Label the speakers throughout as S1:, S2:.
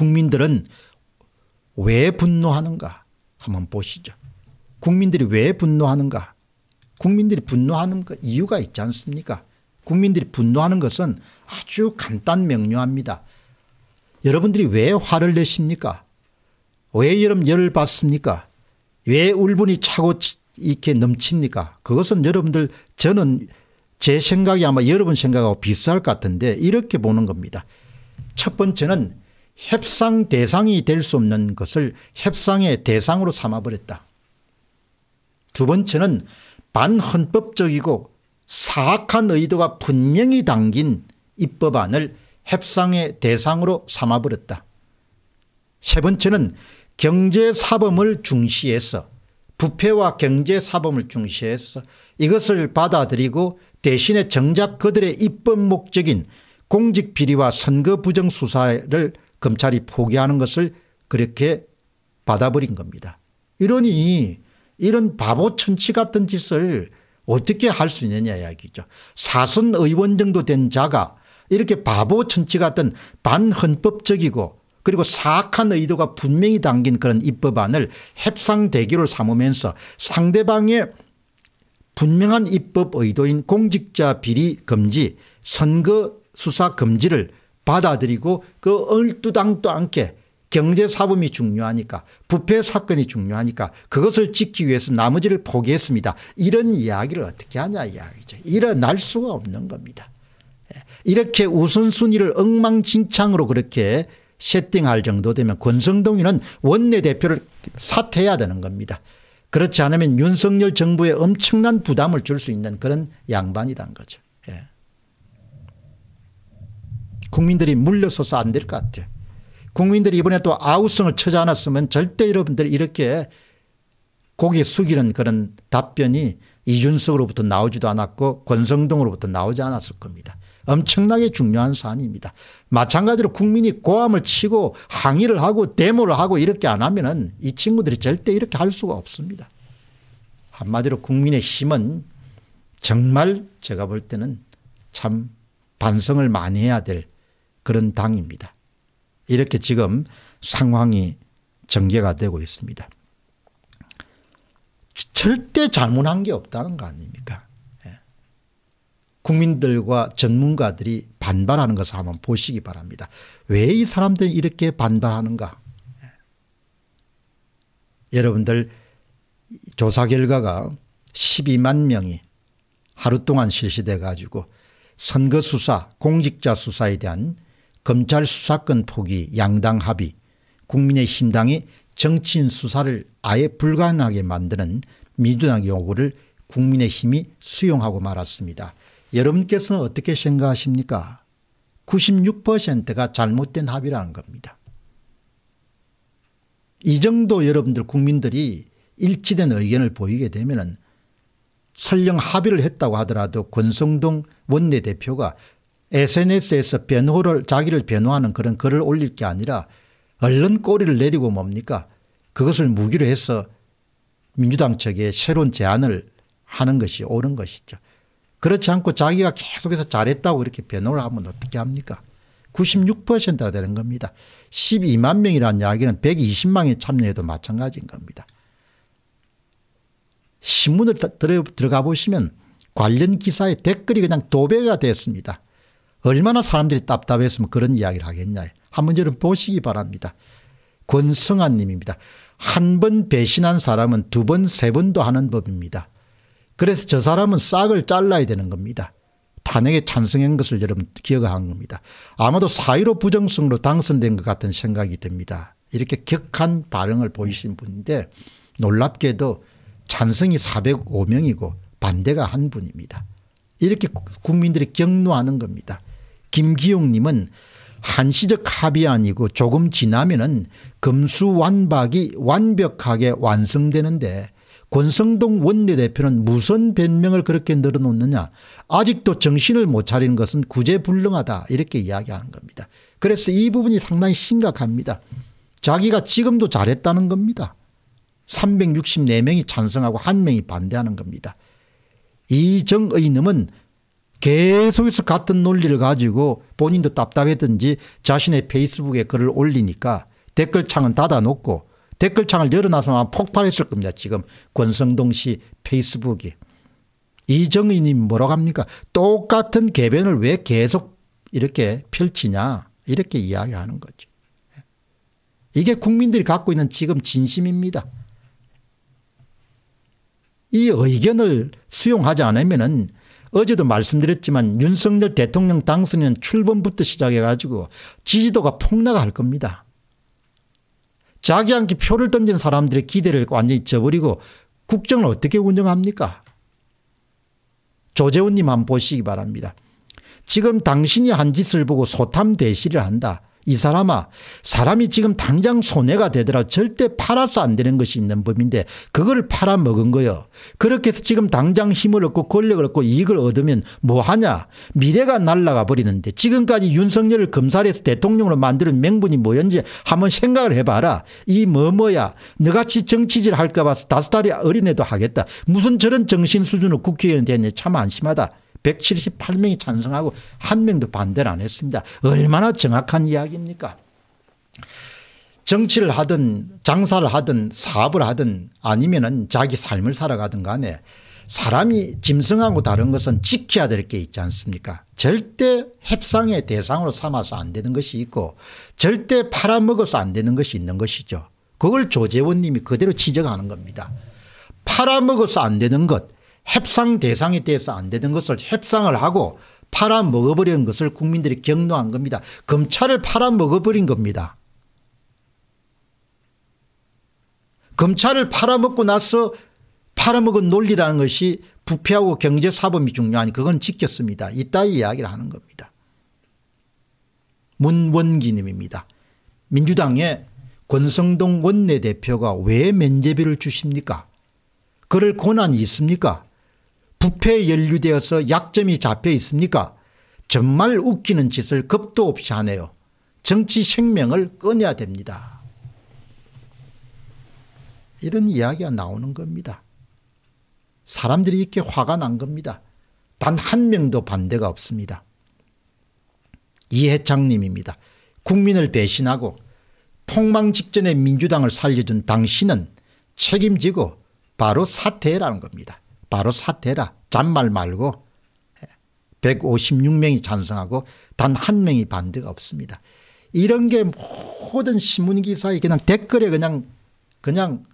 S1: 국민들은 왜 분노하는가 한번 보시죠. 국민들이 왜 분노하는가 국민들이 분노하는 이유가 있지 않습니까 국민들이 분노하는 것은 아주 간단 명료합니다. 여러분들이 왜 화를 내십니까 왜 여러분 열을 받습니까 왜 울분이 차고 이렇게 넘칩니까 그것은 여러분들 저는 제 생각이 아마 여러분 생각하고 비슷할 것 같은데 이렇게 보는 겁니다. 첫 번째는 협상 대상이 될 수 없는 것을 협상의 대상으로 삼아버렸다. 두 번째는 반헌법적이고 사악한 의도가 분명히 담긴 입법안을 협상의 대상으로 삼아버렸다. 세 번째는 경제사범을 중시해서 부패와 경제사범을 중시해서 이것을 받아들이고 대신에 정작 그들의 입법 목적인 공직비리와 선거부정수사를 검찰이 포기하는 것을 그렇게 받아버린 겁니다. 이러니 이런 바보 천치 같은 짓을 어떻게 할 수 있느냐 이야기죠. 사선 의원 정도 된 자가 이렇게 바보 천치 같은 반헌법적이고 그리고 사악한 의도가 분명히 담긴 그런 입법안을 협상 대결을 삼으면서 상대방의 분명한 입법 의도인 공직자 비리 금지 선거 수사 금지를 받아들이고 그얼두당도 않게 경제사범이 중요하니까 부패 사건이 중요하니까 그것을 짓기 위해서 나머지를 포기했습니다. 이런 이야기를 어떻게 하냐 이야기죠. 일어날 수가 없는 겁니다. 예. 이렇게 우선순위를 엉망진창으로 그렇게 세팅할 정도 되면 권성동이는 원내대표를 사퇴해야 되는 겁니다. 그렇지 않으면 윤석열 정부에 엄청난 부담을 줄 수 있는 그런 양반이란 거죠. 예. 국민들이 물려서서 안 될 것 같아요. 국민들이 이번에 또 아우성을 쳐지 않았으면 절대 여러분들이 이렇게 고개 숙이는 그런 답변이 이준석으로부터 나오지도 않았고 권성동으로부터 나오지 않았을 겁니다. 엄청나게 중요한 사안입니다. 마찬가지로 국민이 고함을 치고 항의를 하고 데모를 하고 이렇게 안 하면 은이 친구들이 절대 이렇게 할 수가 없습니다. 한마디로 국민의 힘은 정말 제가 볼 때는 참 반성을 많이 해야 될 그런 당입니다. 이렇게 지금 상황이 전개가 되고 있습니다. 절대 잘못한 게 없다는 거 아닙니까? 예. 국민들과 전문가들이 반발하는 것을 한번 보시기 바랍니다. 왜 이 사람들이 이렇게 반발하는가? 예. 여러분들 조사 결과가 12만 명이 하루 동안 실시돼 가지고 선거 수사, 공직자 수사에 대한 검찰 수사권 포기 양당 합의 국민의힘당이 정치인 수사를 아예 불가능하게 만드는 민주당 요구를 국민의힘이 수용하고 말았습니다. 여러분께서는 어떻게 생각하십니까? 96%가 잘못된 합의라는 겁니다. 이 정도 여러분들 국민들이 일치된 의견을 보이게 되면 설령 합의를 했다고 하더라도 권성동 원내대표가 SNS에서 변호를 자기를 변호하는 그런 글을 올릴 게 아니라 얼른 꼬리를 내리고 뭡니까 그것을 무기로 해서 민주당 측에 새로운 제안을 하는 것이 옳은 것이죠. 그렇지 않고 자기가 계속해서 잘했다고 이렇게 변호를 하면 어떻게 합니까 9 6가 되는 겁니다. 12만 명이라는 이야기는 120만이 참여해도 마찬가지인 겁니다. 신문을 들어, 들어가 보시면 관련 기사의 댓글이 그냥 도배가 됐습니다. 얼마나 사람들이 답답했으면 그런 이야기를 하겠냐. 한번 여러 보시기 바랍니다. 권성한 님입니다. 한 번 배신한 사람은 두 번, 세 번도 하는 법입니다. 그래서 저 사람은 싹을 잘라야 되는 겁니다. 탄핵에 찬성한 것을 여러분 기억한 겁니다. 아마도 사의로 부정성으로 당선된 것 같은 생각이 듭니다. 이렇게 격한 반응을 보이신 분인데 놀랍게도 찬성이 405명이고 반대가 한 분입니다. 이렇게 국민들이 격노하는 겁니다. 김기용님은 한시적 합의 아니고 조금 지나면은 금수완박이 완벽하게 완성되는데 권성동 원내대표는 무슨 변명을 그렇게 늘어놓느냐 아직도 정신을 못 차리는 것은 구제불능하다 이렇게 이야기하는 겁니다. 그래서 이 부분이 상당히 심각합니다. 자기가 지금도 잘했다는 겁니다. 364명이 찬성하고 한명이 반대하는 겁니다. 이정의님은 계속해서 같은 논리를 가지고 본인도 답답했든지 자신의 페이스북에 글을 올리니까 댓글창은 닫아놓고 댓글창을 열어놔서만 폭발했을 겁니다. 지금 권성동 씨 페이스북이. 이정인이 뭐라고 합니까? 똑같은 개변을 왜 계속 이렇게 펼치냐 이렇게 이야기하는 거죠. 이게 국민들이 갖고 있는 지금 진심입니다. 이 의견을 수용하지 않으면 은 어제도 말씀드렸지만 윤석열 대통령 당선인 출범부터 시작해가지고 지지도가 폭락할 겁니다. 자기 한테 표를 던진 사람들의 기대를 완전히 잊어버리고 국정을 어떻게 운영합니까? 조재원님 한 번 보시기 바랍니다. 지금 당신이 한 짓을 보고 소탐대실을 한다. 이 사람아 사람이 지금 당장 손해가 되더라 절대 팔아서 안 되는 것이 있는 법인데 그걸 팔아먹은 거요. 그렇게 해서 지금 당장 힘을 얻고 권력을 얻고 이익을 얻으면 뭐하냐 미래가 날라가 버리는데 지금까지 윤석열을 검사해서 대통령으로 만드는 명분이 뭐였는지 한번 생각을 해봐라. 이 뭐뭐야 너같이 정치질 할까 봐서 다섯 달이 어린애도 하겠다. 무슨 저런 정신 수준으로 국회의원이 됐냐 참 안심하다. 178명이 찬성하고 한 명도 반대를 안 했습니다. 얼마나 정확한 이야기입니까? 정치를 하든 장사를 하든 사업을 하든 아니면은 자기 삶을 살아가든 간에 사람이 짐승하고 다른 것은 지켜야 될 게 있지 않습니까? 절대 협상의 대상으로 삼아서 안 되는 것이 있고 절대 팔아먹어서 안 되는 것이 있는 것이죠. 그걸 조재원님이 그대로 지적하는 겁니다. 팔아먹어서 안 되는 것 협상 대상에 대해서 안 되는 것을 협상을 하고 팔아먹어버리는 것을 국민들이 경로한 겁니다. 검찰을 팔아먹어버린 겁니다. 검찰을 팔아먹고 나서 팔아먹은 논리라는 것이 부패하고 경제사범이 중요하니 그건 지켰습니다. 이따위 이야기를 하는 겁니다. 문원기님입니다. 민주당의 권성동 원내대표가 왜 면제비를 주십니까? 그럴 권한이 있습니까? 부패에 연루되어서 약점이 잡혀 있습니까? 정말 웃기는 짓을 겁도 없이 하네요. 정치 생명을 꺼내야 됩니다. 이런 이야기가 나오는 겁니다. 사람들이 이렇게 화가 난 겁니다. 단 한 명도 반대가 없습니다. 이해창님입니다. 국민을 배신하고 폭망 직전의 민주당을 살려준 당신은 책임지고 바로 사퇴라는 겁니다. 바로 사퇴라 잔말 말고 156명이 찬성하고 단 한 명이 반대가 없습니다. 이런 게 모든 신문기사에 그냥 댓글에 그냥 그냥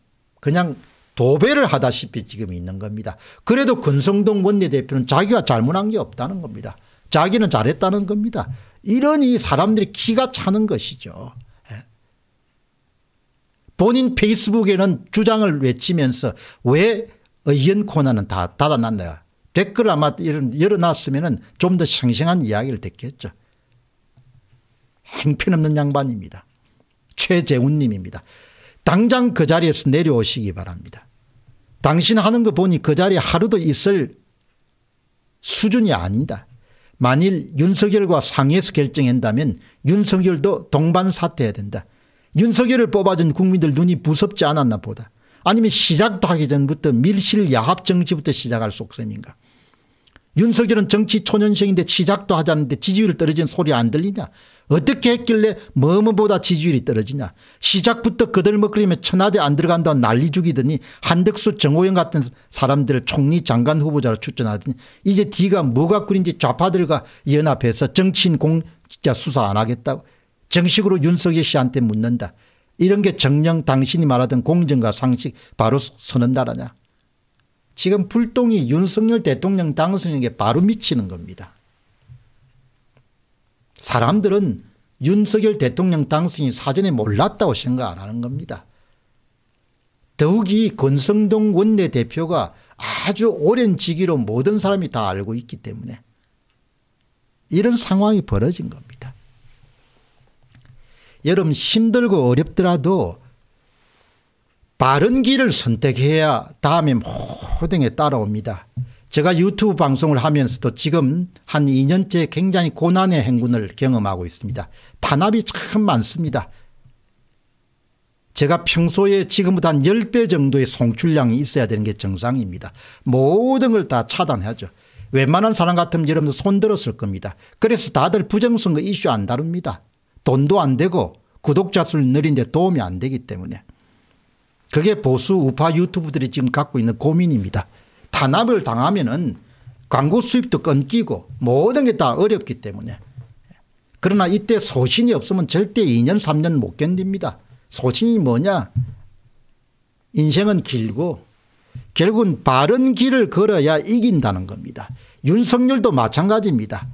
S1: 그냥 도배를 하다시피 지금 있는 겁니다. 그래도 권성동 원내대표는 자기가 잘못한 게 없다는 겁니다. 자기는 잘했다는 겁니다. 이런이 사람들이 기가 차는 것이죠. 예. 본인 페이스북에는 주장을 외치면서 왜 의견 코너는 다 닫아놨네요. 댓글 아마 열어놨으면 좀더 생생한 이야기를 듣겠죠. 행편없는 양반입니다. 최재훈님입니다. 당장 그 자리에서 내려오시기 바랍니다. 당신 하는 거 보니 그 자리에 하루도 있을 수준이 아니다. 만일 윤석열과 상의해서 결정한다면 윤석열도 동반 사퇴해야 된다. 윤석열을 뽑아준 국민들 눈이 무섭지 않았나 보다. 아니면 시작도 하기 전부터 밀실 야합 정치부터 시작할 속셈인가. 윤석열은 정치 초년생인데 시작도 하자는데 지지율 떨어진 소리 안 들리냐. 어떻게 했길래 뭐뭐보다 지지율이 떨어지냐. 시작부터 그들먹거리며 천하대 안 들어간다 난리 죽이더니 한덕수 정호영 같은 사람들을 총리 장관 후보자로 추천하더니 이제 뒤가 뭐가 꿀인지 좌파들과 연합해서 정치인 공자 수사 안 하겠다고 정식으로 윤석열 씨한테 묻는다. 이런 게 정녕 당신이 말하던 공정과 상식 바로 서는 나라냐. 지금 불똥이 윤석열 대통령 당선인에게 바로 미치는 겁니다. 사람들은 윤석열 대통령 당선인이 사전에 몰랐다고 생각 안 하는 겁니다. 더욱이 권성동 원내대표가 아주 오랜 직위로 모든 사람이 다 알고 있기 때문에 이런 상황이 벌어진 겁니다. 여름 힘들고 어렵더라도 바른 길을 선택해야 다음에 모든 게 따라옵니다. 제가 유튜브 방송을 하면서도 지금 한 2년째 굉장히 고난의 행군을 경험하고 있습니다. 단합이 참 많습니다. 제가 평소에 지금보다 한 10배 정도의 송출량이 있어야 되는 게 정상입니다. 모든 걸 다 차단하죠. 웬만한 사람 같으면 여러분들 손들었을 겁니다. 그래서 다들 부정선거 이슈 안 다룹니다. 돈도 안 되고 구독자 수를 늘리는데 도움이 안 되기 때문에 그게 보수 우파 유튜브들이 지금 갖고 있는 고민입니다. 탄압을 당하면은 광고 수입도 끊기고 모든 게 다 어렵기 때문에 그러나 이때 소신이 없으면 절대 2년 3년 못 견딥니다. 소신이 뭐냐 인생은 길고 결국은 바른 길을 걸어야 이긴다는 겁니다. 윤석열도 마찬가지입니다.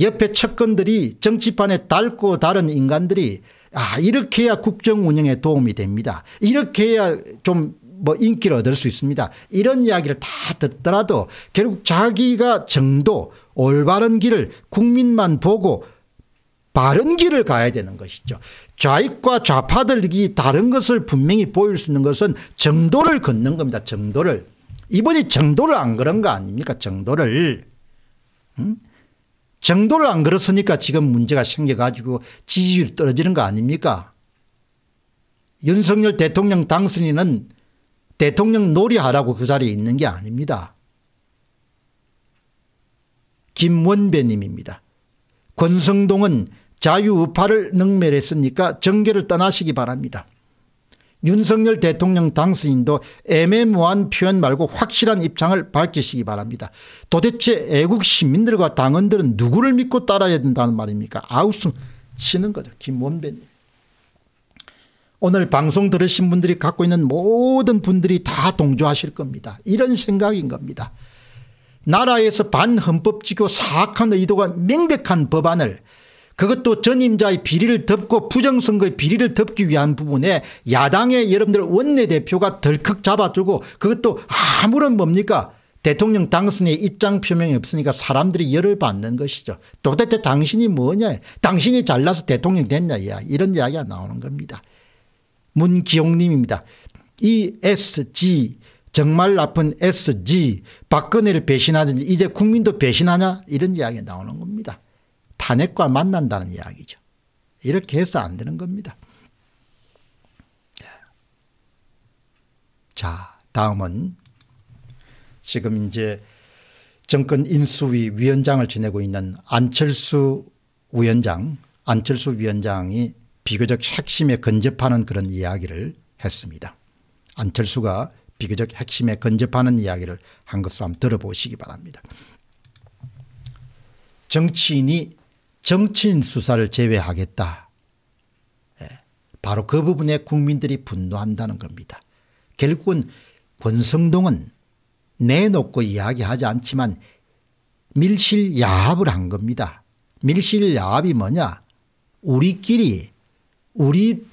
S1: 옆에 측근들이 정치판에 닳고 다른 인간들이 아 이렇게 해야 국정 운영에 도움이 됩니다. 이렇게 해야 좀 뭐 인기를 얻을 수 있습니다. 이런 이야기를 다 듣더라도 결국 자기가 정도 올바른 길을 국민만 보고 바른 길을 가야 되는 것이죠. 좌익과 좌파들이 다른 것을 분명히 보일 수 있는 것은 정도를 걷는 겁니다. 정도를. 이번이 정도를 안 그런 거 아닙니까? 정도를. 응? 정도를 안 걸었으니까 지금 문제가 생겨가지고 지지율 이 떨어지는 거 아닙니까? 윤석열 대통령 당선인은 대통령 놀이하라고 그 자리에 있는 게 아닙니다. 김원배님입니다. 권성동은 자유우파를 능멸했으니까 정계를 떠나시기 바랍니다. 윤석열 대통령 당선인도애매모한 표현 말고 확실한 입장을 밝히시기 바랍니다. 도대체 애국 시민들과 당원들은 누구를 믿고 따라야 된다는 말입니까? 아우승 치는 거죠. 김원배님. 오늘 방송 들으신 분들이 갖고 있는 모든 분들이 다 동조하실 겁니다. 이런 생각인 겁니다. 나라에서 반헌법지교 사악한 의도가 명백한 법안을 그것도 전임자의 비리를 덮고 부정선거의 비리를 덮기 위한 부분에 야당의 여러분들 원내대표가 덜컥 잡아주고 그것도 아무런 뭡니까 대통령 당선의 입장 표명이 없으니까 사람들이 열을 받는 것이죠. 도대체 당신이 뭐냐 당신이 잘나서 대통령 됐냐 이야 이런 이야기가 나오는 겁니다. 문기용님입니다. ESG 정말 나쁜 SG 박근혜를 배신하든지 이제 국민도 배신하냐 이런 이야기가 나오는 겁니다. 탄핵과 만난다는 이야기죠. 이렇게 해서 안 되는 겁니다. 네. 자, 다음은 지금 이제 정권 인수위 위원장을 지내고 있는 안철수 위원장, 안철수 위원장이 비교적 핵심에 근접하는 그런 이야기를 했습니다. 안철수가 비교적 핵심에 근접하는 이야기를 한 것을 한번 들어보시기 바랍니다. 정치인이 정치인 수사를 제외하겠다. 예, 바로 그 부분에 국민들이 분노한다는 겁니다. 결국은 권성동은 내놓고 이야기하지 않지만 밀실 야합을 한 겁니다. 밀실 야합이 뭐냐 우리끼리 우리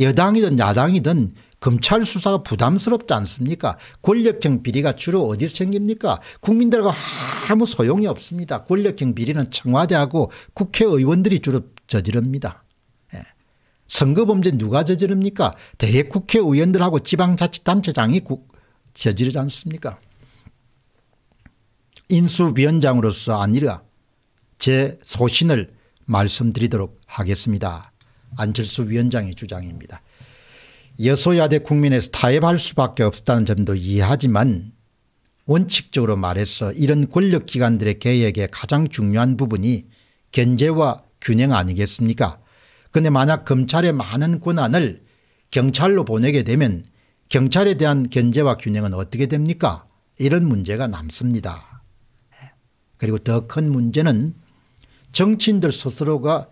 S1: 여당이든 야당이든 검찰 수사가 부담스럽지 않습니까 권력형 비리가 주로 어디서 생깁니까 국민들과 아무 소용이 없습니다. 권력형 비리는 청와대하고 국회의원들이 주로 저지릅니다. 예. 선거범죄 누가 저지릅니까 대국회의원들하고 지방자치단체장이 국, 저지르지 않습니까 인수위원장으로서 아니라 제 소신을 말씀드리도록 하겠습니다. 안철수 위원장의 주장입니다. 여소야대 국민에서 타협할 수밖에 없다는 점도 이해하지만 원칙적으로 말해서 이런 권력기관들의 개혁의 가장 중요한 부분이 견제와 균형 아니겠습니까 그런데 만약 검찰의 많은 권한을 경찰로 보내게 되면 경찰에 대한 견제와 균형은 어떻게 됩니까 이런 문제가 남습니다. 그리고 더 큰 문제는 정치인들 스스로가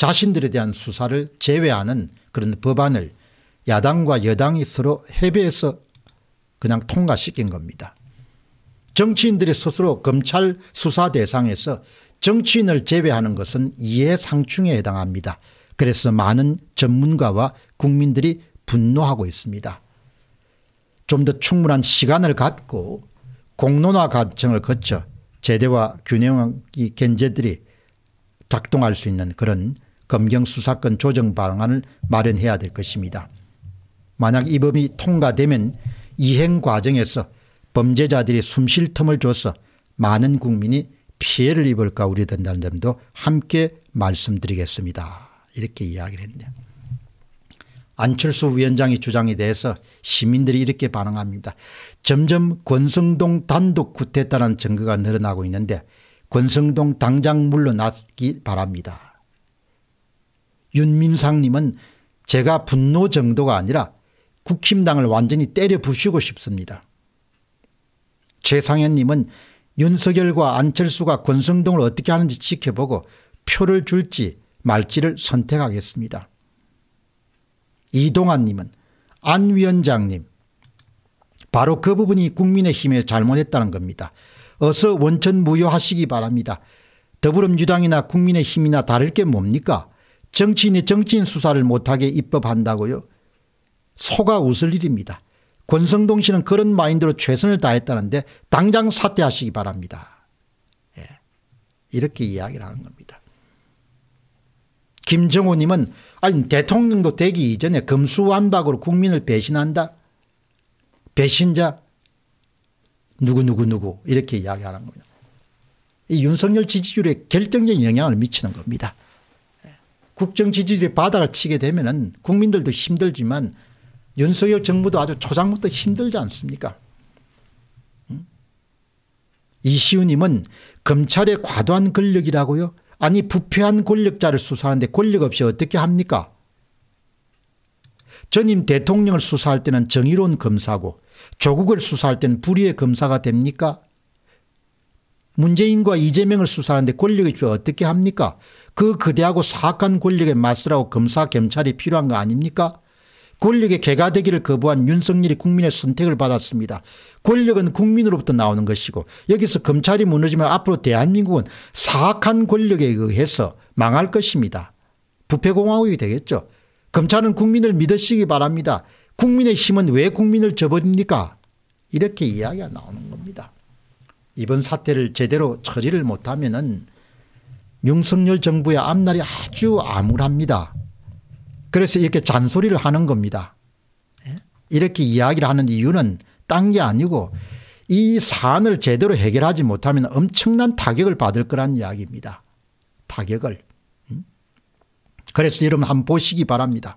S1: 자신들에 대한 수사를 제외하는 그런 법안을 야당과 여당이 서로 협의해서 그냥 통과시킨 겁니다. 정치인들이 스스로 검찰 수사 대상에서 정치인을 제외하는 것은 이해상충에 해당합니다. 그래서 많은 전문가와 국민들이 분노하고 있습니다. 좀 더 충분한 시간을 갖고 공론화 과정을 거쳐 제대와 균형의 견제들이 작동할 수 있는 그런 검경 수사권 조정 방안을 마련해야 될 것입니다. 만약 이 법이 통과되면 이행 과정에서 범죄자들이 숨쉴 틈을 줘서 많은 국민이 피해를 입을까 우려된다는 점도 함께 말씀드리겠습니다. 이렇게 이야기를 했네요. 안철수 위원장의 주장에 대해서 시민들이 이렇게 반응합니다. 점점 권성동 단독 구태했다는 증거가 늘어나고 있는데 권성동 당장 물러나기 바랍니다. 윤민상님은 제가 분노 정도가 아니라 국힘당을 완전히 때려 부수고 싶습니다. 최상현님은 윤석열과 안철수가 권성동을 어떻게 하는지 지켜보고 표를 줄지 말지를 선택하겠습니다. 이동환님은 안 위원장님 바로 그 부분이 국민의힘에 잘못했다는 겁니다. 어서 원천 무효하시기 바랍니다. 더불어민주당이나 국민의힘이나 다를 게 뭡니까? 정치인이 정치인 수사를 못하게 입법한다고요. 소가 웃을 일입니다. 권성동 씨는 그런 마인드로 최선을 다했다는데 당장 사퇴하시기 바랍니다. 예. 이렇게 이야기를 하는 겁니다. 김정호님은 아니 대통령도 되기 이전에 금수완박으로 국민을 배신한다. 배신자 누구누구누구 이렇게 이야기하는 겁니다. 이 윤석열 지지율에 결정적인 영향을 미치는 겁니다. 국정 지지율이 바닥을 치게 되면은 국민들도 힘들지만 윤석열 정부도 아주 초장부터 힘들지 않습니까? 음? 이시우님은 검찰의 과도한 권력이라고요? 아니 부패한 권력자를 수사하는데 권력 없이 어떻게 합니까? 전임 대통령을 수사할 때는 정의로운 검사고 조국을 수사할 때는 불의의 검사가 됩니까? 문재인과 이재명을 수사하는데 권력이 필요 어떻게 합니까? 그 거대하고 사악한 권력에 맞서라고 검사 경찰이 필요한 거 아닙니까? 권력의 개가 되기를 거부한 윤석열이 국민의 선택을 받았습니다. 권력은 국민으로부터 나오는 것이고 여기서 검찰이 무너지면 앞으로 대한민국은 사악한 권력에 의해서 망할 것입니다. 부패공화국이 되겠죠. 검찰은 국민을 믿으시기 바랍니다. 국민의 힘은 왜 국민을 저버립니까? 이렇게 이야기가 나오는 겁니다. 이번 사태를 제대로 처리를 못하면은 윤석열 정부의 앞날이 아주 암울합니다. 그래서 이렇게 잔소리를 하는 겁니다. 예? 이렇게 이야기를 하는 이유는 딴 게 아니고 이 사안을 제대로 해결하지 못하면 엄청난 타격을 받을 거란 이야기입니다. 타격을. 음? 그래서 여러분 한번 보시기 바랍니다.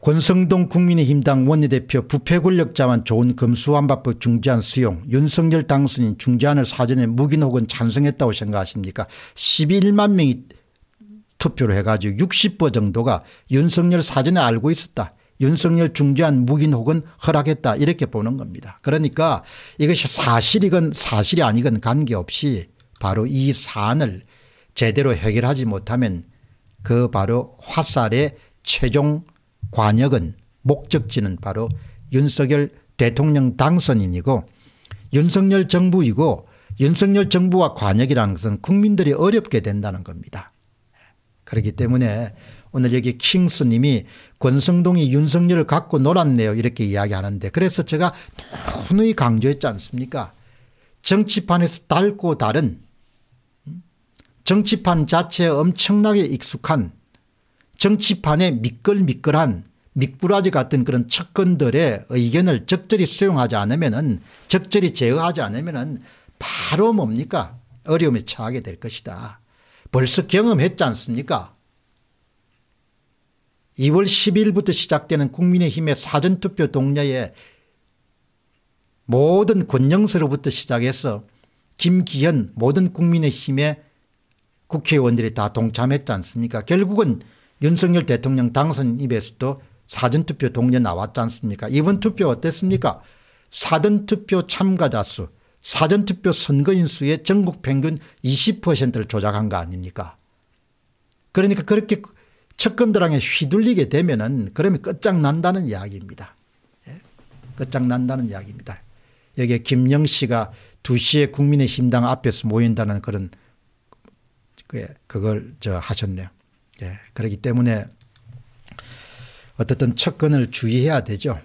S1: 권성동 국민의힘당 원내대표 부패 권력자만 좋은 금수완밥법 중재안 수용 윤석열 당선인 중재안을 사전에 묵인 혹은 찬성했다고 생각하십니까 11만 명이 투표를 해가지고 60% 정도가 윤석열 사전에 알고 있었다. 윤석열 중재안 묵인 혹은 허락했다 이렇게 보는 겁니다. 그러니까 이것이 사실이건 사실이 아니건 관계없이 바로 이 사안을 제대로 해결하지 못하면 그 바로 화살의 최종 관역은 목적지는 바로 윤석열 대통령 당선인이고 윤석열 정부이고 윤석열 정부와 관역이라는 것은 국민들이 어렵게 된다는 겁니다. 그렇기 때문에 오늘 여기 킹스님이 권성동이 윤석열을 갖고 놀았네요 이렇게 이야기하는데 그래서 제가 누누이 강조했지 않습니까 정치판에서 달고 다른 음? 정치판 자체에 엄청나게 익숙한 정치판에 미끌미끌한 미꾸라지 같은 그런 측근들의 의견을 적절히 수용하지 않으면은 적절히 제어하지 않으면은 바로 뭡니까 어려움에 처하게 될 것이다. 벌써 경험했지 않습니까? 2월 10일부터 시작되는 국민의힘의 사전투표 동료에 모든 권영서로부터 시작해서 김기현 모든 국민의힘의 국회의원들이 다 동참했지 않습니까? 결국은 윤석열 대통령 당선 입에서도 사전투표 동료 나왔지 않습니까 이번 투표 어땠습니까 사전투표 참가자 수 사전투표 선거인 수의 전국 평균 20%를 조작한 거 아닙니까 그러니까 그렇게 측근들에 휘둘리게 되면 은 그러면 끝장난다는 이야기입니다 예? 끝장난다는 이야기입니다 여기에 김영 씨가 2시에 국민의힘당 앞에서 모인다는 그런 그, 그걸 저 하셨네요 예, 그렇기 때문에 어떻든 척근을 주의해야 되죠.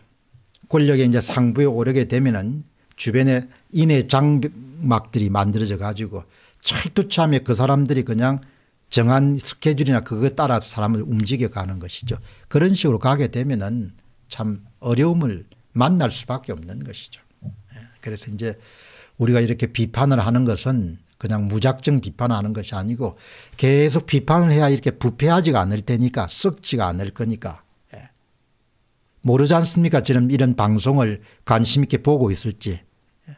S1: 권력이 이제 상부에 오르게 되면은 주변에 인해 장막들이 만들어져 가지고 철두참에 그 사람들이 그냥 정한 스케줄이나 그거에 따라 서 사람을 움직여 가는 것이죠. 그런 식으로 가게 되면은 참 어려움을 만날 수밖에 없는 것이죠. 예, 그래서 이제 우리가 이렇게 비판을 하는 것은 그냥 무작정 비판하는 것이 아니고 계속 비판을 해야 이렇게 부패하지가 않을 테니까 썩지가 않을 거니까 예. 모르지 않습니까? 지금 이런 방송을 관심 있게 보고 있을지 예.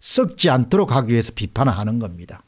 S1: 썩지 않도록 하기 위해서 비판을 하는 겁니다.